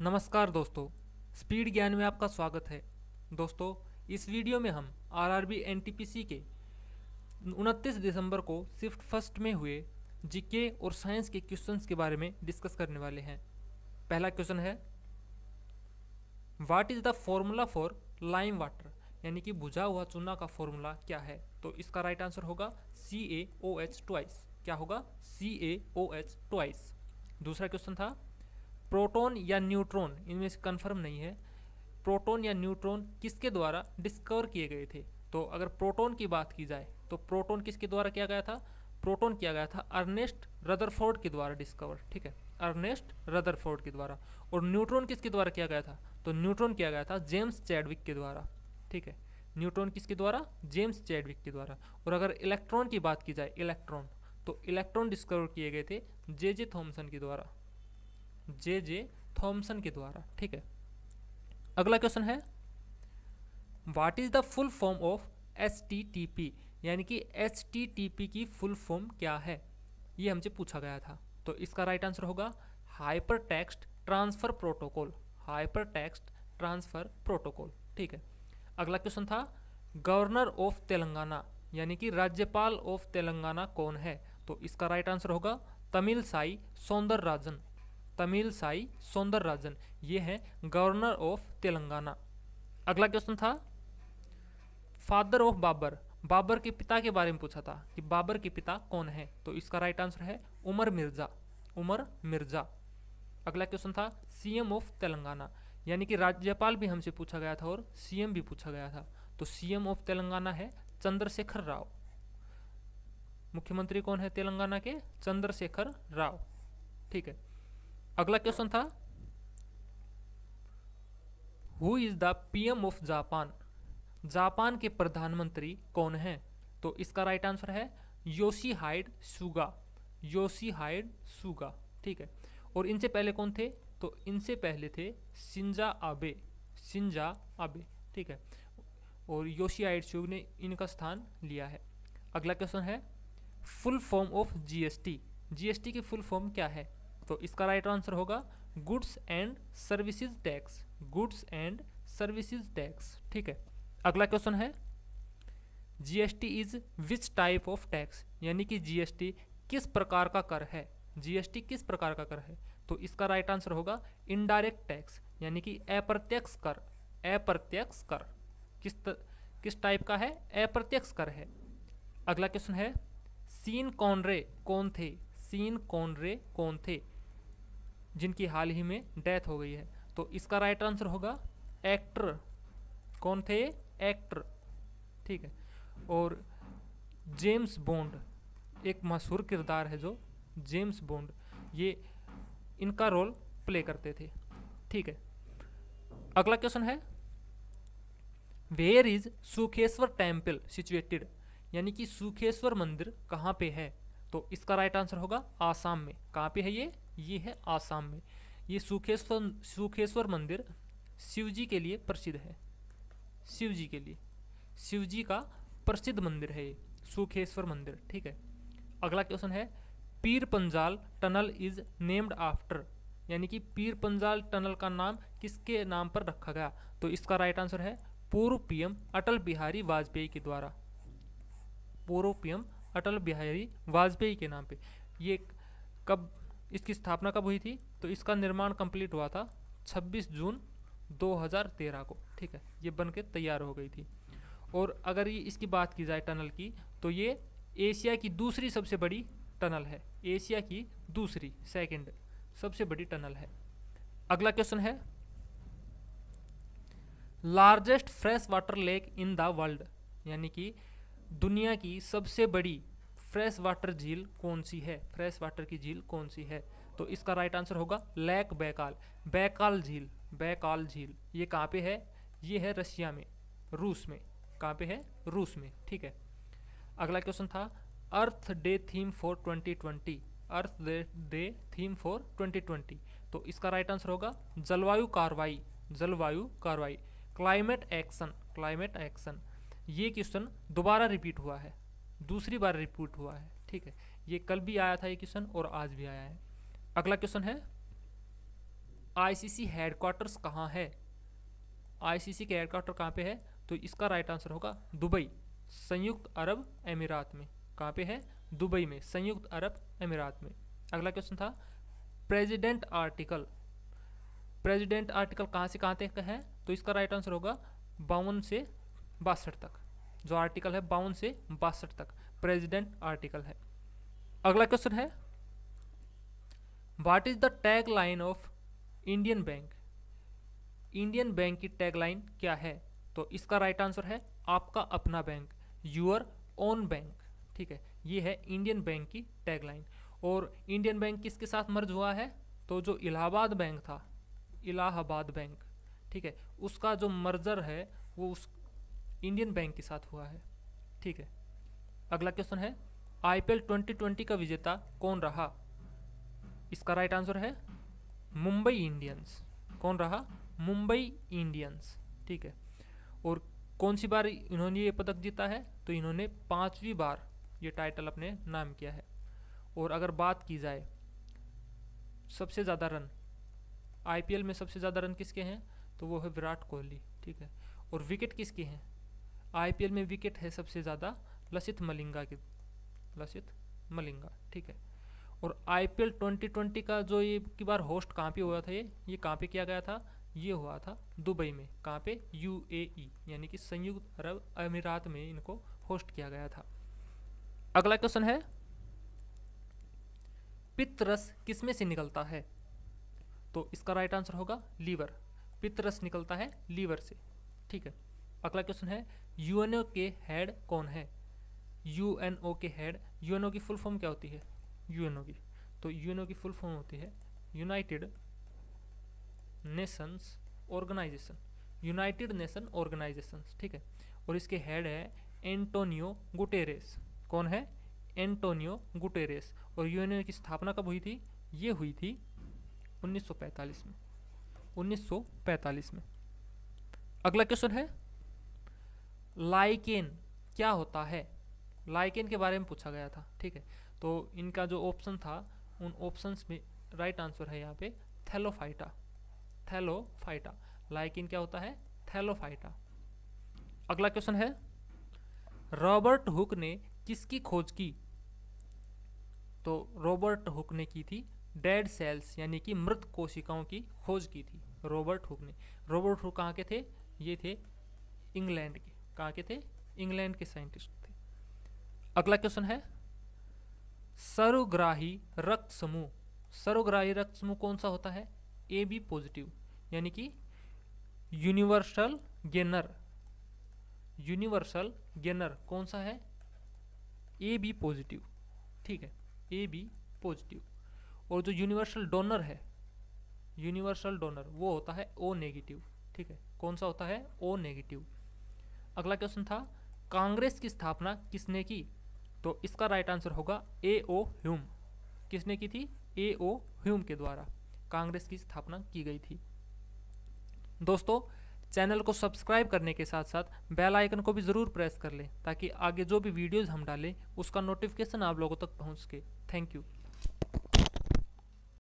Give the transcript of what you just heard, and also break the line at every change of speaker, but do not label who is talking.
नमस्कार दोस्तों स्पीड ज्ञान में आपका स्वागत है दोस्तों इस वीडियो में हम आरआरबी एनटीपीसी के 29 दिसंबर को शिफ्ट फर्स्ट में हुए जीके और साइंस के क्वेश्चंस के बारे में डिस्कस करने वाले हैं पहला क्वेश्चन है what is the formula for lime water यानी कि बुझा हुआ चूना का फॉर्मूला क्या है तो इसका राइट आंसर होगा C A O H twice क्या होगा C A O H twice दूसरा क्वेश्चन था प्रोटॉन या न्यूट्रॉन इनमें से कन्फर्म नहीं है प्रोटॉन या न्यूट्रॉन किसके द्वारा डिस्कवर किए गए थे तो अगर प्रोटॉन की बात की जाए तो प्रोटॉन किसके द्वारा किया गया था प्रोटॉन किया गया था अर्नेस्ट रदरफोर्ड के द्वारा डिस्कवर ठीक है अर्नेस्ट रदरफोर्ड के द्वारा और न्यूट्रॉन किसके द्वारा किया गया था तो न्यूट्रॉन किया गया था जेम्स चैडविक के द्वारा ठीक है न्यूट्रॉन किसके द्वारा जेम्स चैडविक के द्वारा और अगर इलेक्ट्रॉन की बात की जाए इलेक्ट्रॉन तो इलेक्ट्रॉन डिस्कवर किए गए थे जे जे थॉम्सन के द्वारा जे जे थॉम्सन के द्वारा ठीक है अगला क्वेश्चन है what is the full form of S T T P यानी कि एस टी टी पी की फुल फॉर्म क्या है ये हमसे पूछा गया था तो इसका राइट आंसर होगा hyper text transfer protocol hyper text transfer protocol ठीक है अगला क्वेश्चन था गवर्नर ऑफ तेलंगाना यानी कि राज्यपाल ऑफ तेलंगाना कौन है तो इसका राइट आंसर होगा तमिल साई सौंदर राजन तमिल साई सौंदर राजन ये हैं गवर्नर ऑफ तेलंगाना अगला क्वेश्चन था फादर ऑफ बाबर बाबर के पिता के बारे में पूछा था कि बाबर के पिता कौन है तो इसका राइट आंसर है उमर मिर्जा उमर मिर्जा अगला क्वेश्चन था सीएम ऑफ तेलंगाना यानी कि राज्यपाल भी हमसे पूछा गया था और सीएम भी पूछा गया था तो सीएम ऑफ तेलंगाना है चंद्रशेखर राव मुख्यमंत्री कौन है तेलंगाना के चंद्रशेखर राव ठीक है अगला क्वेश्चन था who is the PM of Japan Japan के प्रधानमंत्री कौन है तो इसका राइट आंसर है Yoshihide Suga Yoshihide Suga ठीक है और इनसे पहले कौन थे तो इनसे पहले थे सिंजा आबे सिंजा आबे ठीक है और योशी हाइड सुग ने इनका स्थान लिया है अगला क्वेश्चन है full form of GST GST की फुल फॉर्म क्या है तो इसका राइट आंसर होगा goods and services tax goods and services tax ठीक है अगला क्वेश्चन है GST is which type of tax यानी कि जीएसटी किस प्रकार का कर है जीएसटी किस प्रकार का कर है तो इसका राइट आंसर होगा इनडायरेक्ट टैक्स यानी कि अप्रत्यक्ष कर अप्रत्यक्ष कर किस त, किस टाइप का है अप्रत्यक्ष कर है अगला क्वेश्चन है सीन कौन रे कौन थे सीन कौन रे कौन थे जिनकी हाल ही में डेथ हो गई है तो इसका राइट आंसर होगा एक्टर कौन थे एक्टर ठीक है और जेम्स बॉन्ड एक मशहूर किरदार है जो जेम्स बॉन्ड ये इनका रोल प्ले करते थे ठीक है अगला क्वेश्चन है where is Sukheshwar temple situated यानी कि सुखेश्वर मंदिर कहाँ पे है तो इसका राइट आंसर होगा आसाम में कहाँ पे है ये ये है आसाम में ये सुखेश्वर सुखेश्वर मंदिर शिव जी के लिए प्रसिद्ध है शिव जी के लिए शिव जी का प्रसिद्ध मंदिर है ये सुखेश्वर मंदिर ठीक है अगला क्वेश्चन है Pir Panjal tunnel is named after यानी कि पीर पंजाल टनल का नाम किसके नाम पर रखा गया तो इसका राइट आंसर है पूर्व पीएम अटल बिहारी वाजपेयी के द्वारा पूर्व पीएम अटल बिहारी वाजपेयी के नाम पे ये कब इसकी स्थापना कब हुई थी तो इसका निर्माण कंप्लीट हुआ था 26 जून 2013 को ठीक है ये बन के तैयार हो गई थी और अगर ये इसकी बात की जाए टनल की तो ये एशिया की दूसरी सबसे बड़ी टनल है एशिया की दूसरी सेकंड सबसे बड़ी टनल है अगला क्वेश्चन है largest fresh water lake in the world यानी कि दुनिया की सबसे बड़ी फ्रेश वाटर झील कौन सी है फ्रेश वाटर की झील कौन सी है तो इसका राइट आंसर होगा लैक बैकाल बैकाल झील बैकाल झील ये कहाँ पे है ये है रशिया में रूस में कहाँ पे है रूस में ठीक है अगला क्वेश्चन था earth day theme for 2020 earth day day theme for 2020 तो इसका राइट आंसर होगा जलवायु कार्रवाई जलवायु कार्रवाई क्लाइमेट एक्शन क्लाइमेट एक्शन ये क्वेश्चन दोबारा रिपीट हुआ है दूसरी बार रिपीट हुआ है ठीक है ये कल भी आया था ये क्वेश्चन और आज भी आया है अगला क्वेश्चन है आईसीसी हेडक्वार्टर्स कहाँ है आईसीसी के हेडक्वार्टर कहाँ पे है तो इसका राइट आंसर होगा दुबई संयुक्त अरब अमीरात में कहाँ पे है दुबई में संयुक्त अरब अमीरात में अगला क्वेश्चन था प्रेसिडेंट आर्टिकल प्रेसिडेंट आर्टिकल कहाँ से कहाँ तक है तो इसका राइट आंसर होगा बावन से बासठ तक जो आर्टिकल है बावन से बासठ तक प्रेसिडेंट आर्टिकल है अगला क्वेश्चन है what is the tagline of Indian bank Indian bank की टैग लाइन क्या है तो इसका राइट right आंसर है आपका अपना बैंक योर ओन बैंक ठीक है ये है इंडियन बैंक की टैग लाइन और इंडियन बैंक किसके साथ मर्ज हुआ है तो जो इलाहाबाद बैंक था इलाहाबाद बैंक ठीक है उसका जो मर्जर है वो उस इंडियन बैंक के साथ हुआ है ठीक है अगला क्वेश्चन है आईपीएल 2020 का विजेता कौन रहा इसका राइट आंसर है मुंबई इंडियंस कौन रहा मुंबई इंडियंस ठीक है और कौन सी बार इन्होंने ये पदक जीता है तो इन्होंने पांचवी बार ये टाइटल अपने नाम किया है और अगर बात की जाए सबसे ज़्यादा रन आईपीएल में सबसे ज़्यादा रन किसके हैं तो वो है विराट कोहली ठीक है और विकेट किसके हैं आईपीएल में विकेट है सबसे ज़्यादा लसित मलिंगा के लसित मलिंगा ठीक है और आईपीएल 2020 का जो ये की बार होस्ट कहाँ पे हुआ था ये ये कहाँ पे किया गया था ये हुआ था दुबई में कहाँ पे यूएई e, यानी कि संयुक्त अरब अमीरात में इनको होस्ट किया गया था अगला क्वेश्चन है पित्तरस किसमें से निकलता है तो इसका राइट आंसर होगा लीवर पित्तरस निकलता है लीवर से ठीक है अगला क्वेश्चन है यूएनओ के हेड कौन है यूएनओ के हेड यूएनओ की फुल फॉर्म क्या होती है यूएनओ की तो यूएनओ की फुल फॉर्म होती है United Nations Organisation United Nation Organisation ठीक है और इसके हेड है एंटोनियो गुटेरेस कौन है एंटोनियो गुटेरेस और यूएनओ की स्थापना कब हुई थी ये हुई थी 1945 में 1945 में अगला क्वेश्चन है लाइकेन क्या होता है लाइकेन के बारे में पूछा गया था ठीक है तो इनका जो ऑप्शन था उन ऑप्शंस में राइट आंसर है यहाँ पे थैलोफाइटा थैलोफाइटा लाइकेन क्या होता है थैलोफाइटा अगला क्वेश्चन है रॉबर्ट हुक ने किसकी खोज की तो रॉबर्ट हुक ने की थी डेड सेल्स यानी कि मृत कोशिकाओं की खोज की थी रॉबर्ट हुक ने रॉबर्ट हुक कहाँ के थे ये थे इंग्लैंड के कहाँ के थे इंग्लैंड के साइंटिस्ट थे अगला क्वेश्चन है सर्वग्राही रक्त समूह सर्वग्राही रक्त समूह कौन सा होता है ए बी पॉजिटिव यानी कि यूनिवर्सल गेनर यूनिवर्सल गेनर कौन सा है ए बी पॉजिटिव ठीक है ए बी पॉजिटिव और जो यूनिवर्सल डोनर है यूनिवर्सल डोनर वो होता है ओ नेगेटिव ठीक है कौन सा होता है ओ नेगेटिव अगला क्वेश्चन था कांग्रेस की स्थापना किसने की तो इसका राइट आंसर होगा ए ओ ह्यूम किसने की थी ए ओ ह्यूम के द्वारा कांग्रेस की स्थापना की गई थी दोस्तों चैनल को सब्सक्राइब करने के साथ साथ बेल आइकन को भी ज़रूर प्रेस कर लें ताकि आगे जो भी वीडियोज़ हम डालें उसका नोटिफिकेशन आप लोगों तक पहुँच सके थैंक यू